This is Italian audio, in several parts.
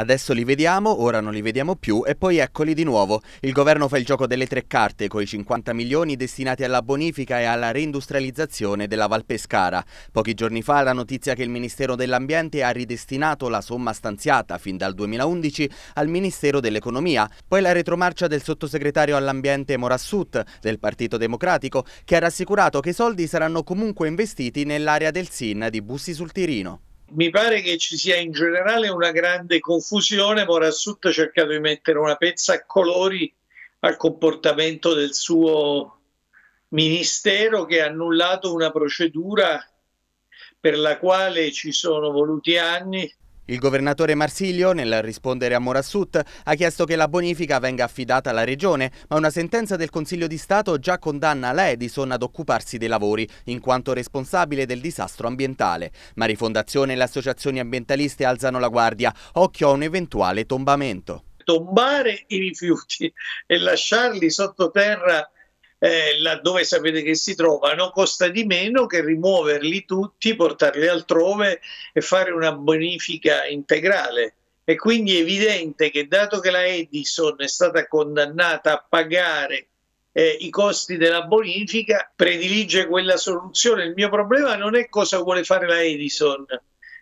Adesso li vediamo, ora non li vediamo più e poi eccoli di nuovo. Il governo fa il gioco delle tre carte con i 50 milioni destinati alla bonifica e alla reindustrializzazione della Val Pescara. Pochi giorni fa la notizia che il Ministero dell'Ambiente ha ridestinato la somma stanziata fin dal 2011 al Ministero dell'Economia, poi la retromarcia del sottosegretario all'Ambiente Morassut del Partito Democratico che ha rassicurato che i soldi saranno comunque investiti nell'area del SIN di Bussi sul Tirino. Mi pare che ci sia in generale una grande confusione. Morassut ha cercato di mettere una pezza a colori al comportamento del suo ministero che ha annullato una procedura per la quale ci sono voluti anni il governatore Marsilio, nel rispondere a Morassut, ha chiesto che la bonifica venga affidata alla Regione, ma una sentenza del Consiglio di Stato già condanna l'Edison ad occuparsi dei lavori, in quanto responsabile del disastro ambientale. Ma Rifondazione e le associazioni ambientaliste alzano la guardia, occhio a un eventuale tombamento. Tombare i rifiuti e lasciarli sottoterra eh, dove sapete che si trovano, costa di meno che rimuoverli tutti, portarli altrove e fare una bonifica integrale. E quindi è evidente che dato che la Edison è stata condannata a pagare eh, i costi della bonifica, predilige quella soluzione. Il mio problema non è cosa vuole fare la Edison,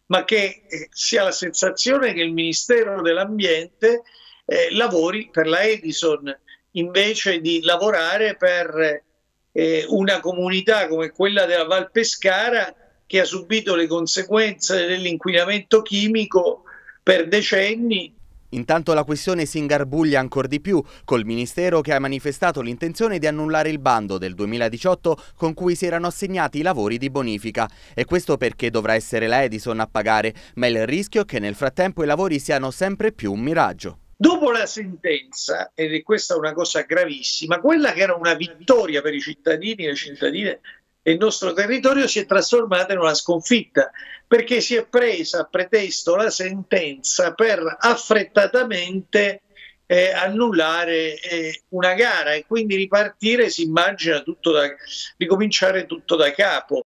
ma che eh, si ha la sensazione che il Ministero dell'Ambiente eh, lavori per la Edison invece di lavorare per eh, una comunità come quella della Val Pescara che ha subito le conseguenze dell'inquinamento chimico per decenni Intanto la questione si ingarbuglia ancora di più, col Ministero che ha manifestato l'intenzione di annullare il bando del 2018 con cui si erano assegnati i lavori di bonifica. E questo perché dovrà essere la Edison a pagare, ma il rischio è che nel frattempo i lavori siano sempre più un miraggio. Dopo la sentenza, ed è questa una cosa gravissima, quella che era una vittoria per i cittadini e le cittadine del nostro territorio si è trasformata in una sconfitta, perché si è presa a pretesto la sentenza per affrettatamente eh, annullare eh, una gara e quindi ripartire, si immagina, tutto da, ricominciare tutto da capo.